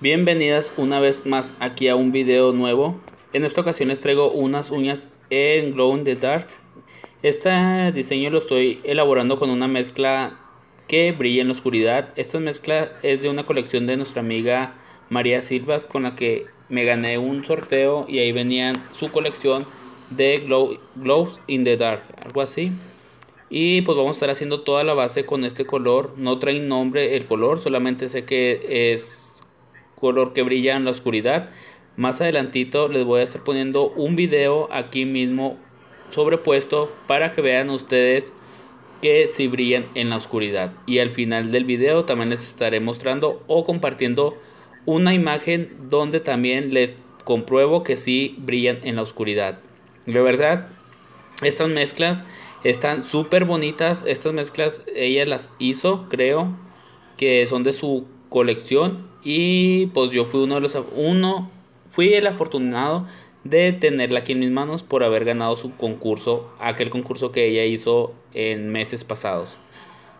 Bienvenidas una vez más aquí a un video nuevo. En esta ocasión les traigo unas uñas en Glow in the Dark. Este diseño lo estoy elaborando con una mezcla que brilla en la oscuridad. Esta mezcla es de una colección de nuestra amiga María Silvas con la que me gané un sorteo y ahí venían su colección de glow, Glows in the Dark, algo así. Y pues vamos a estar haciendo toda la base con este color. No trae nombre el color, solamente sé que es color que brilla en la oscuridad. Más adelantito les voy a estar poniendo un video aquí mismo sobrepuesto para que vean ustedes que si brillan en la oscuridad. Y al final del video también les estaré mostrando o compartiendo una imagen donde también les compruebo que sí brillan en la oscuridad. De verdad, estas mezclas están súper bonitas. Estas mezclas ella las hizo, creo, que son de su colección. Y pues yo fui uno de los... Uno, fui el afortunado de tenerla aquí en mis manos por haber ganado su concurso, aquel concurso que ella hizo en meses pasados.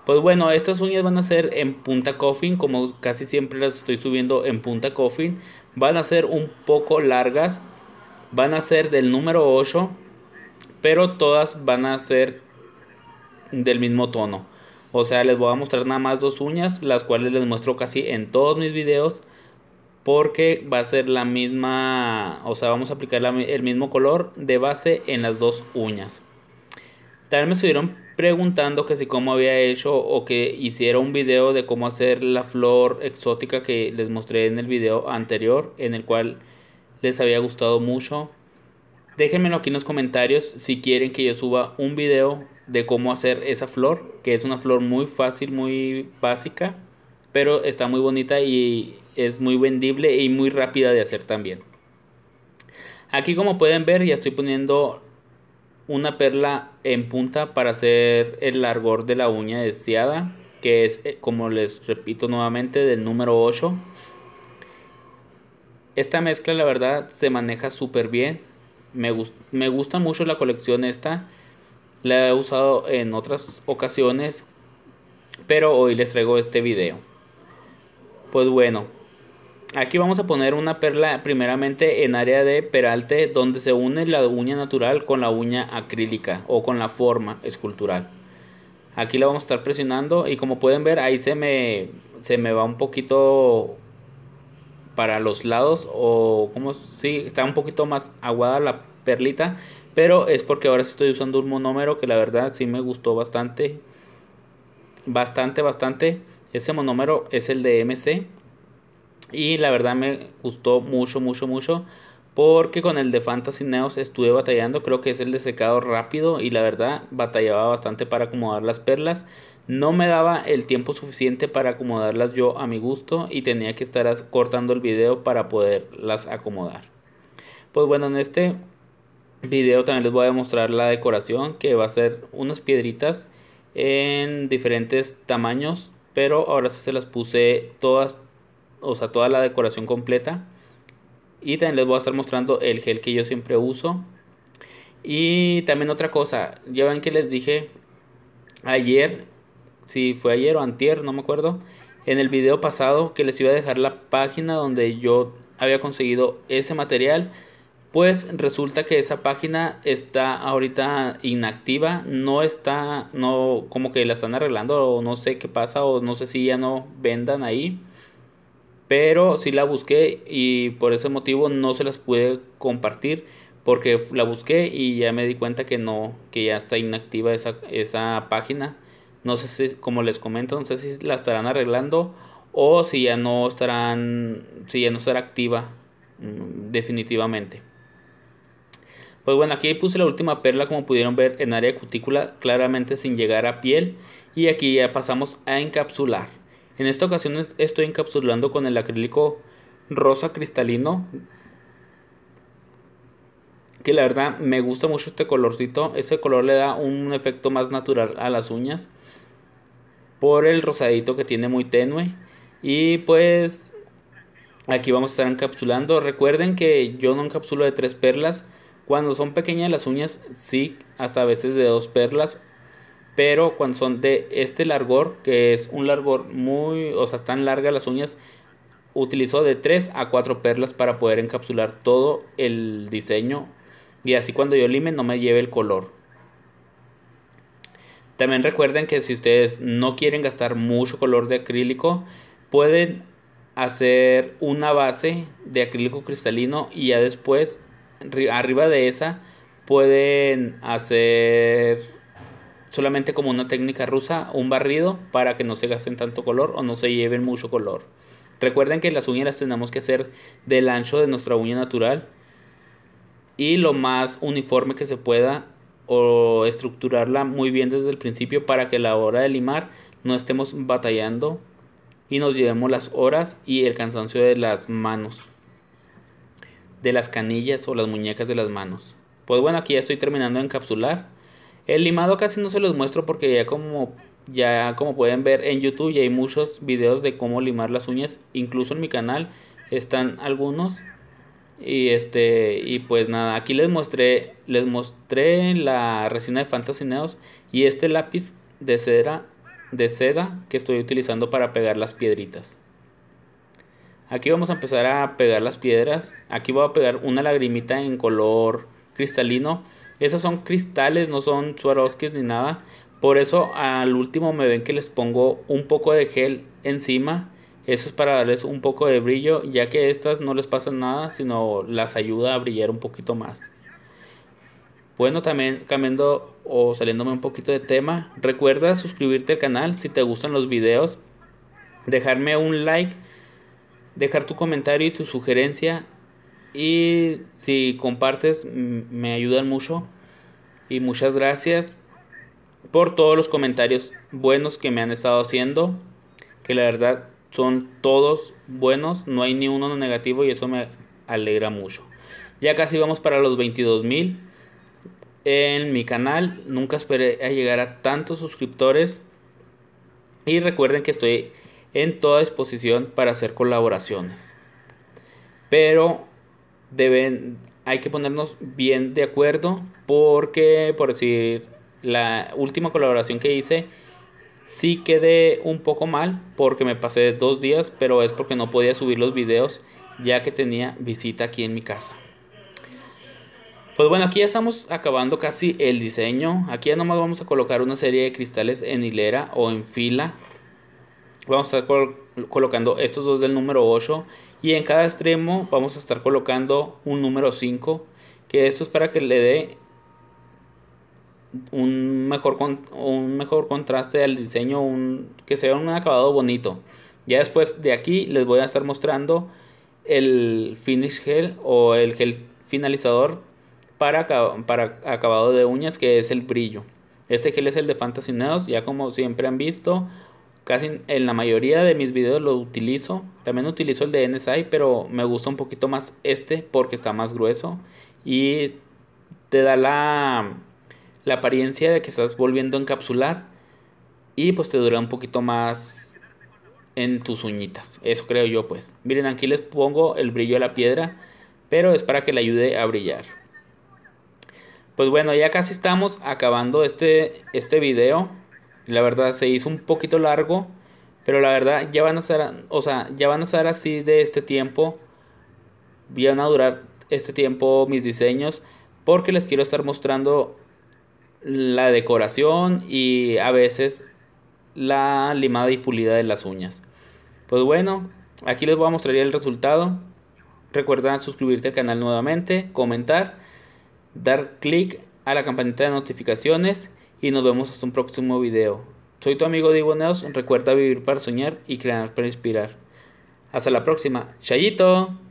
Pues bueno, estas uñas van a ser en punta coffin, como casi siempre las estoy subiendo en punta coffin. Van a ser un poco largas, van a ser del número 8, pero todas van a ser del mismo tono. O sea, les voy a mostrar nada más dos uñas, las cuales les muestro casi en todos mis videos. Porque va a ser la misma, o sea, vamos a aplicar el mismo color de base en las dos uñas. También me subieron preguntando que si cómo había hecho o que hiciera un video de cómo hacer la flor exótica que les mostré en el video anterior, en el cual les había gustado mucho. Déjenmelo aquí en los comentarios si quieren que yo suba un video de cómo hacer esa flor, que es una flor muy fácil, muy básica, pero está muy bonita y es muy vendible y muy rápida de hacer también. Aquí como pueden ver ya estoy poniendo una perla en punta para hacer el largor de la uña deseada, que es, eh, como les repito nuevamente, del número 8. Esta mezcla, la verdad, se maneja súper bien. Me, me gusta mucho la colección esta. La he usado en otras ocasiones, pero hoy les traigo este video. Pues bueno, Aquí vamos a poner una perla primeramente en área de peralte donde se une la uña natural con la uña acrílica o con la forma escultural. Aquí la vamos a estar presionando y como pueden ver ahí se me, se me va un poquito para los lados o como si está un poquito más aguada la perlita. Pero es porque ahora estoy usando un monómero que la verdad sí me gustó bastante. Bastante, bastante. Ese monómero es el de MC. Y la verdad me gustó mucho, mucho, mucho. Porque con el de Fantasy Neos estuve batallando. Creo que es el de secado rápido. Y la verdad batallaba bastante para acomodar las perlas. No me daba el tiempo suficiente para acomodarlas yo a mi gusto. Y tenía que estar cortando el video para poderlas acomodar. Pues bueno, en este video también les voy a demostrar la decoración. Que va a ser unas piedritas en diferentes tamaños. Pero ahora sí se las puse todas o sea, toda la decoración completa. Y también les voy a estar mostrando el gel que yo siempre uso. Y también otra cosa, ya ven que les dije ayer, si fue ayer o antier, no me acuerdo, en el video pasado que les iba a dejar la página donde yo había conseguido ese material. Pues resulta que esa página está ahorita inactiva, no está, no, como que la están arreglando o no sé qué pasa o no sé si ya no vendan ahí. Pero sí la busqué y por ese motivo no se las pude compartir porque la busqué y ya me di cuenta que no, que ya está inactiva esa, esa página. No sé si, como les comento, no sé si la estarán arreglando o si ya no estarán, si ya no estará activa mm, definitivamente. Pues bueno, aquí puse la última perla como pudieron ver en área cutícula, claramente sin llegar a piel. Y aquí ya pasamos a encapsular. En esta ocasión estoy encapsulando con el acrílico rosa cristalino. Que la verdad me gusta mucho este colorcito. Ese color le da un efecto más natural a las uñas. Por el rosadito que tiene muy tenue. Y pues aquí vamos a estar encapsulando. Recuerden que yo no encapsulo de tres perlas. Cuando son pequeñas las uñas, sí, hasta a veces de dos perlas pero cuando son de este largor, que es un largor muy, o sea, están largas las uñas, utilizo de 3 a 4 perlas para poder encapsular todo el diseño y así cuando yo lime no me lleve el color. También recuerden que si ustedes no quieren gastar mucho color de acrílico, pueden hacer una base de acrílico cristalino y ya después arriba de esa pueden hacer solamente como una técnica rusa, un barrido para que no se gasten tanto color o no se lleven mucho color. Recuerden que las uñas las tenemos que hacer del ancho de nuestra uña natural y lo más uniforme que se pueda o estructurarla muy bien desde el principio para que a la hora de limar no estemos batallando y nos llevemos las horas y el cansancio de las manos, de las canillas o las muñecas de las manos. Pues bueno, aquí ya estoy terminando de encapsular. El limado casi no se los muestro porque ya como ya como pueden ver en YouTube ya hay muchos videos de cómo limar las uñas, incluso en mi canal están algunos. Y este y pues nada, aquí les mostré les mostré la resina de Fantasy Neos y este lápiz de de seda que estoy utilizando para pegar las piedritas. Aquí vamos a empezar a pegar las piedras. Aquí voy a pegar una lagrimita en color cristalino. esas son cristales, no son Swarovskis ni nada. Por eso al último me ven que les pongo un poco de gel encima. Eso es para darles un poco de brillo, ya que estas no les pasa nada, sino las ayuda a brillar un poquito más. Bueno, también cambiando o saliéndome un poquito de tema, recuerda suscribirte al canal si te gustan los videos, dejarme un like, dejar tu comentario y tu sugerencia y si compartes, me ayudan mucho. Y muchas gracias por todos los comentarios buenos que me han estado haciendo. Que la verdad son todos buenos. No hay ni uno negativo y eso me alegra mucho. Ya casi vamos para los 22 mil. En mi canal nunca esperé a llegar a tantos suscriptores. Y recuerden que estoy en toda disposición para hacer colaboraciones. Pero deben, hay que ponernos bien de acuerdo porque, por decir, la última colaboración que hice, sí quedé un poco mal porque me pasé dos días, pero es porque no podía subir los videos ya que tenía visita aquí en mi casa. Pues bueno, aquí ya estamos acabando casi el diseño. Aquí ya nomás vamos a colocar una serie de cristales en hilera o en fila. Vamos a estar colocando estos dos del número 8 y en cada extremo vamos a estar colocando un número 5 que esto es para que le dé un mejor, un mejor contraste al diseño un, que sea un acabado bonito ya después de aquí les voy a estar mostrando el finish gel o el gel finalizador para, para acabado de uñas que es el brillo este gel es el de Fantasy Neos, ya como siempre han visto Casi en la mayoría de mis videos lo utilizo. También utilizo el de NSI, pero me gusta un poquito más este porque está más grueso. Y te da la, apariencia de que estás volviendo a encapsular. Y pues te dura un poquito más en tus uñitas. Eso creo yo pues. Miren, aquí les pongo el brillo a la piedra. Pero es para que le ayude a brillar. Pues bueno, ya casi estamos acabando este, este video. La verdad se hizo un poquito largo, pero la verdad ya van a ser o sea, ya van a ser así de este tiempo. van a durar este tiempo mis diseños porque les quiero estar mostrando la decoración y a veces la limada y pulida de las uñas. Pues bueno, aquí les voy a mostrar el resultado. Recuerda suscribirte al canal nuevamente, comentar, dar clic a la campanita de notificaciones y nos vemos hasta un próximo video. Soy tu amigo Diego Neos, recuerda vivir para soñar y crear para inspirar. Hasta la próxima. Chayito.